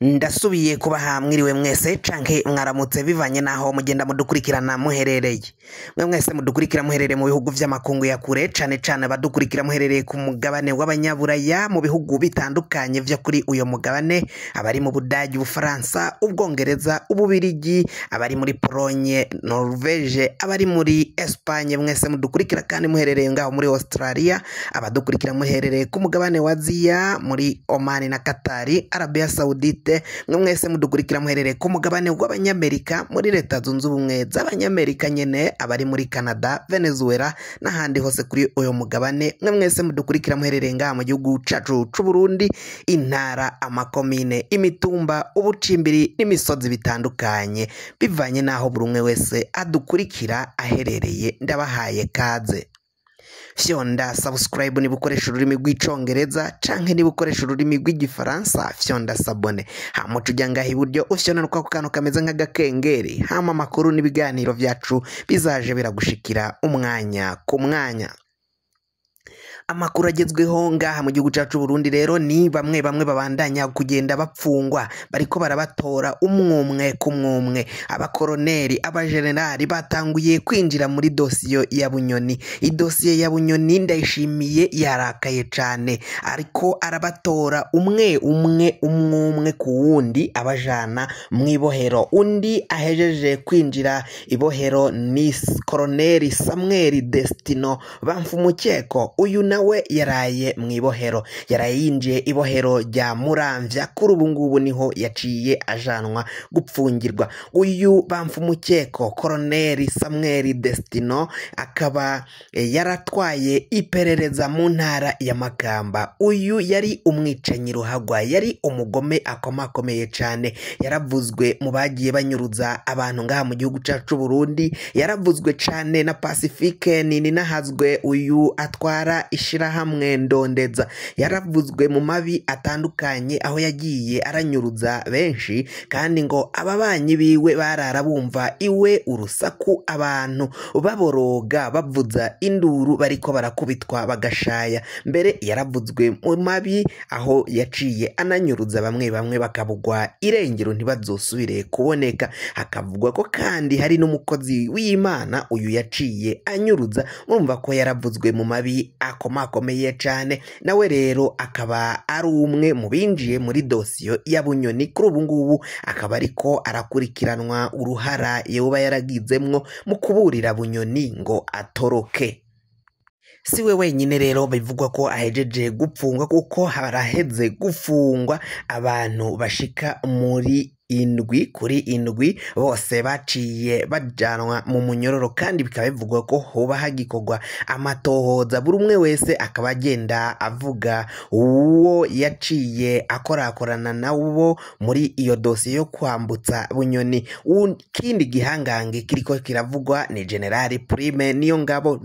ndasubiye kubaha mwiriwe mwese canke mwaramutse bivanye naho mugenda mudukurikirana muherereye mwe mwese mudukurikira muherereye mu bihugu vy'amakungu ya kure cane cane abadukurikira muherereye ku mugabane w'abanyaburaya mu bihugu bitandukanye vyo kuri uyo mugabane abari mu budagi ubufaransa ubwongereza ububirigi abari muri polonye norvege abari muri espanye mwese mudukurikira kandi muherereye ngaho muri australia abadukurikira muherereye ku mugabane wa ziya muri omani na katari arabiya saudite dufite mwese mudukurikira muherereye ku mugabane w'abanyamerika muri leta zunze ubumwe z'abanyamerika nyine abari muri canada venezuela n'ahandi hose kuri uyu mugabane mwe mwese mudukurikira muherereye ngaha mu gihugu cyacu cy'uburundi intara amakomine imitumba ubucimbiri n'imisozi bitandukanye bivanye n'aho buri umwe wese adukurikira aherereye ndabahaye kaze fyonda sabusikarayibu niba ukoresha ururimi rw'icyongereza cyangwa niba ukoresha ururimi rw'igifaransa fyonda sabone hamuca ujya ngaho iburyo ufyona n'utwo kantu kameze nk'agakengeri hama amakuru n'ibiganiro byacu bizaje biragushikira umwanya ku mwanya amakuru agezweho ngaha mu gihugu cyacu Burundi rero ni bamwe bamwe babandanya kugenda bapfungwa bariko barabatora umwumwe kumwumwe abakoroneri abajenerali batanguye kwinjira muri dosiyo ya bunyoni idosiye ya bunyoni ndayishimiye yarakaye cyane ariko arabatora umwe umwe umwumwe ku wundi abajana mu ibohero undi ahejeje kwinjira ibohero ni koroneri samweri desitino bamfa umukeko uyu na nawe yaraye mu ibohero yaraye yinjiye ibohero rya muramvya kuri ubu ngubu niho yaciye ajanwa gupfungirwa uyu bamfumukeko koroneri samweri desitino akaba eh, yaratwaye iperereza mu ntara ya makamba uyu yari umwicanyi ruhagwa yari umugome akomakomeye cyane yaravuzwe mu bagiye banyuruza abantu ngaha mu gihugu cyacu Burundi yaravuzwe cyane na pacifique nini nahazwe uyu atwara ishi ishirahamwe ndondeza yaravuzwe mu mabi atandukanye aho yagiye aranyuruza benshi kandi ngo ababanyi biwe barara bumva iwe urusaku abantu baboroga bavuza induru bariko barakubitwa bagashaya mbere yaravuzwe mu mabi aho yaciye ananyuruza bamwe bamwe bakabugwa irengero ntibazosubire kuboneka hakavugwa ko kandi hari n'umukozi w'imana uyu yaciye anyuruza urumva ko yaravuzwe mu mabi akoma amashyirahamwe akomeye cyane nawe rero akaba ari umwe mu binjiye muri dosiyo ya bunyoni kuri ubu ngubu akaba ariko arakurikiranwa uruhara yoba yaragizemwo mu kuburira bunyoni ngo atoroke si we wenyine rero bivugwa ko ahejeje gupfungwa kuko harahedze gufungwa abantu bashika muri indwi kuri indwi bose baciye bajyanwa mu munyororo kandi bikaba bivugwa ko hoba hagikorwa amatohoza buri umwe wese akaba agenda avuga uwo yaciye akorakorana na wo muri iyo dosiye yo kwambutsa bunyoni ikindi gihangange kiriko kiravugwa ni generali prime niyo ngabo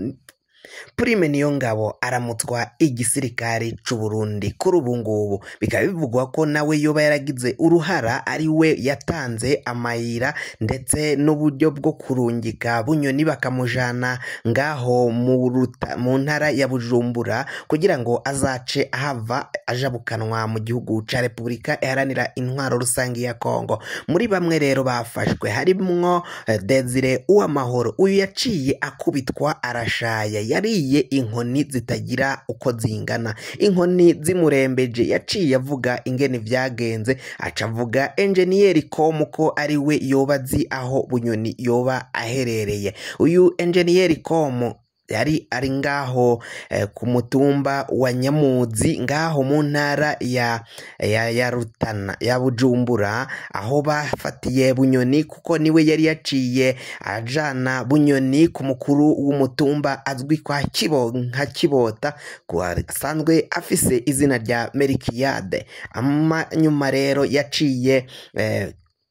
prime niyo ngabo aramutswa igisirikare cy'u Burundi kuri ubu ngubu bikaba bivugwa ko nawe yoba yaragize uruhara ari we yatanze amayira ndetse n'uburyo bwo kurungika bunyoni bakamujana ngaho mu ntara ya bujumbura kugira ngo azace ahava ajabukanwa mu gihugu cya repubulika iharanira intwaro rusange ya kongo muri bamwe rero bafashwe harimwo eh, desire uwamahoro uyu yaciye akubitwa arashaya yariye inkoni zitagira uko zingana inkoni zimurembeje yaciye avuga ingene byagenze aca avuga enjeniyeri komu ko ari we yoba azi aho bunyoni yoba aherereye uyu enjeniyeri komu yari ari ngaho eh, ku mutumba wa nyamuzi ngaho mu ntara ya rutana ya bujumbura aho bafatiye bunyoni kuko niwe yari yaciye ajana bunyoni ku mukuru w'umutumba azwi kwa nka kibota asanzwe afise izina rya merikiyade nyuma rero yaciye eh,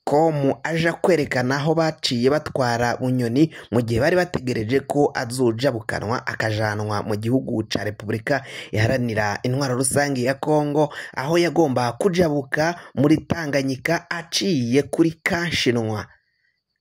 com aje kwerekana aho baciye batwara bunyoni mu gihe bari bategereje ko azuja bukanwa akajanwa mu gihugu cya repubulika iharanira intwaro rusange ya kongo aho yagomba kujabuka muri tanganyika aciye kuri kashinwa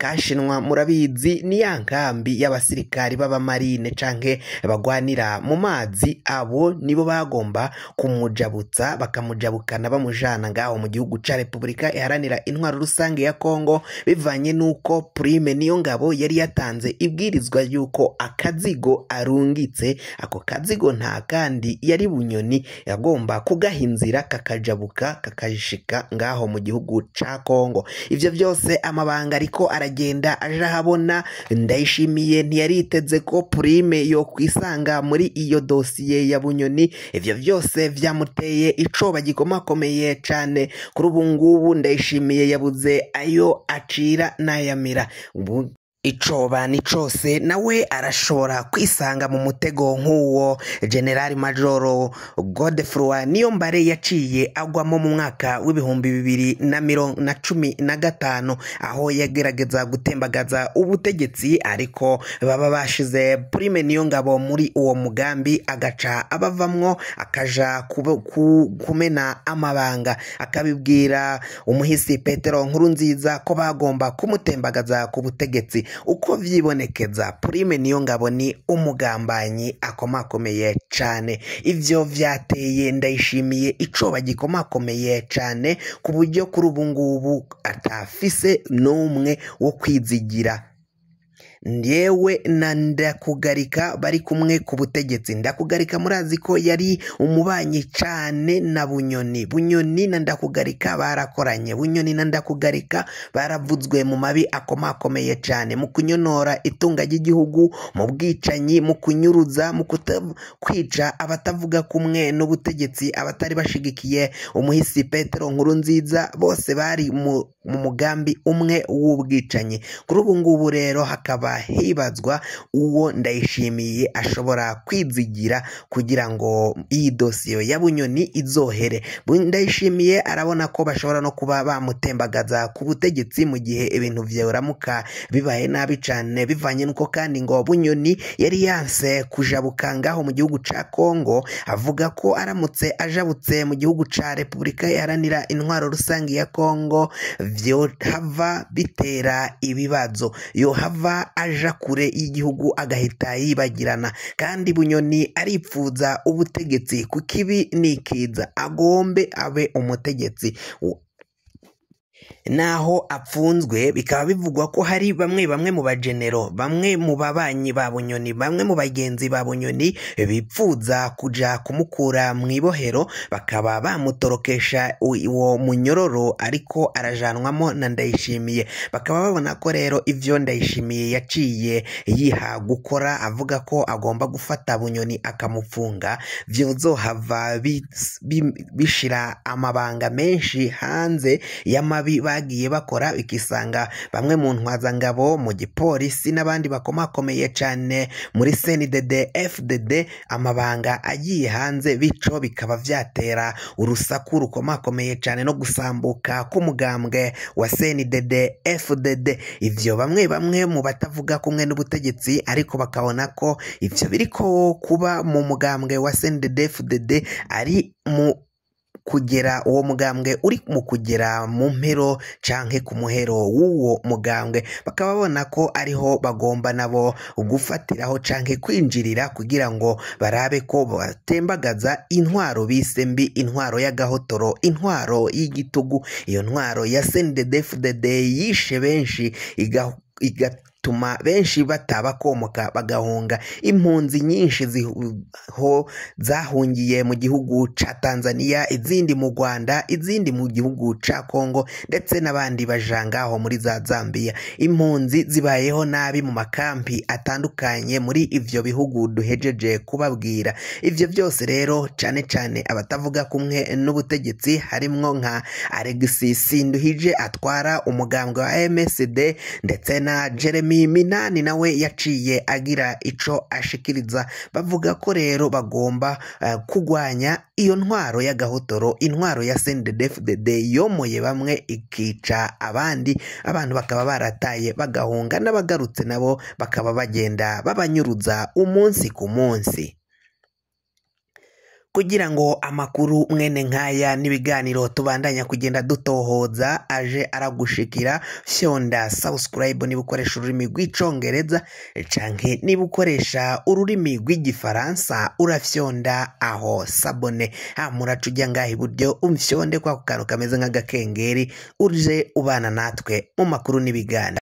kashinwa murabizi ni ya nkambi y'abasirikari b'abamarine canke bagwanira mu mazi abo nibo bagomba kumujabutsa bakamujabukana bamujana ngaho mu gihugu ca repubulika iharanira intwaro rusange ya kongo bivanye n'uko prime niyo ngabo yari yatanze ibwirizwa y'uko akazigo arungitse ako kazigo nta kandi yari bunyoni yagomba kugahinzira inzira kakajabuka kakajishika ngaho mu gihugu ca kongo ivyo byose amabanga ariko araj aragenda aje ahabona ndayishimiye ntiyariteze ko purime yo kwisanga muri iyo dosiye ya bunyoni ibyo byose byamuteye icoba gikomakomeye cyane kuri ubu ngubu ndayishimiye yabuze ayo acira n'ayamira icoba ni cose nawe arashobora kwisanga mu mutego nk'uwo generali majoro godefroy niyo mbare yaciye agwamo mu mwaka w'ibihumbi bibiri na cumi na gatanu aho yagerageza gutembagaza ubutegetsi ariko baba bashize prime niyo ngabo muri uwo mugambi agaca abavamwo akaja kumena amabanga akabibwira umuhisi petero nkuru nziza ko bagomba kumutembagaza ku butegetsi uko vyibonekeza Prime niyo ngabo ni umugambanyi akomakomeye cane ivyo vyateye ndayishimiye icoba gikomakomeye cane ku buryo kuri ubu ngubu atafise n'umwe wo kwizigira ngewe na ndakugarika bari kumwe ku butegetsi ndakugarika murazi ko yari umubanyi cyane na bunyoni bunyoni na ndakugarika barakoranye bunyoni na ndakugarika baravuzwe mu mabi akomakomeye cyane mu kunyonora itunga ry'igihugu mu bwicanyi mu kunyuruza mu kwica abatavuga kumwe n'ubutegetsi abatari bashyigikiye umuhisi petero nkuru nziza bose bari mu mugambi umwe w'ubwicanyi kuri ubu ngubu rero hakaba hazaba hibazwa uwo ndayishimiye ashobora kwizigira kugira ngo iyi dosiye ya bunyoni izohere ndayishimiye arabona ko bashobora no kuba bamutembagaza ku butegetsi mu gihe ibintu byaramuka bibaye nabi cyane bivanye n'uko kandi ngo bunyoni yari yanse kujabuka ngaho mu gihugu cya kongo avuga ko aramutse ajabutse mu gihugu cya repubulika iharanira intwaro rusange ya kongo byohava bitera ibibazo yohava aja kure y'igihugu agahita yibagirana kandi bunyoni aripfuza ubutegetsi kuko ibi ni ikiza agombe abe umutegetsi n'aho apfunzwe bikaba bivugwa ko hari bamwe bamwe mu bajenero bamwe mu babanyi ba bunyoni bamwe mu bagenzi ba bunyoni bipfuza kujya kumukura mu ibohero bakaba bamutorokesha uwo munyororo ariko arajanwamo na ndayishimiye bakaba babona ko rero ibyo ndayishimiye yaciye yiha gukora avuga ko agomba gufata bunyoni akamufunga byozohava bishira amabanga menshi hanze y'amabi bagiye bakora ikisanga bamwe mu ntwazangabo mu gipolisi n'abandi bakomakomeye cyane muri sndd fdd amabanga agiye hanze bityo bikaba byatera urusaku rukomakomeye cyane no gusambuka k'umugambwe wa sndd fdd ibyo bamwe bamwe mu batavuga kumwe n'ubutegetsi ariko bakabona ko ibyo biri ko kuba mu mugambwe wa sndd fdd ari mu kugera uwo mugambwe uri mu kugera mu mpero cyangwa ku muhero w'uwo mugambwe bakaba babona ko ariho bagomba nabo gufatiraho cyangwa kwinjirira kugira ngo barabe ko batembagaza intwaro bise mbi intwaro y'agahotoro intwaro y'igitugu iyo ntwaro ya sendedefudede yishe benshi iga bituma benshi batabakomoka bagahunga impunzi nyinshi ziho zahungiye mu gihugu cya tanzania izindi mu rwanda izindi mu gihugu cya Congo ndetse n'abandi bajangaho muri za zambia impunzi zibayeho nabi mu makampi atandukanye muri ibyo bihugu duhejeje kubabwira ibyo byose rero cyane cyane abatavuga kumwe n'ubutegetsi harimo nka alexis sinduhije atwara umugambwe wa msd ndetse na jeremy miminani nawe yaciye agira ico ashikiriza bavuga ko rero bagomba eh, kugwanya iyo ntwaro y'agahotoro intwaro ya sendedefudede yomoye bamwe ikica abandi abantu bakaba barataye bagahunga n'abagarutse nabo bakaba bagenda babanyuruza umunsi ku munsi kugira ngo amakuru mwene nk'aya n'ibiganiro tubandanya kugenda dutohoza aje aragushikira fyonda sawusikurayibu niba ukoresha ururimi rw'icongereza canke niba ukoresha ururimi rw'igifaransa urafyonda aho sabone hamuraca ah, ujya ngaha iburyo umfyonde kwako kantu kameze nk'agakengeri uje ubana natwe mu makuru n'ibiganiro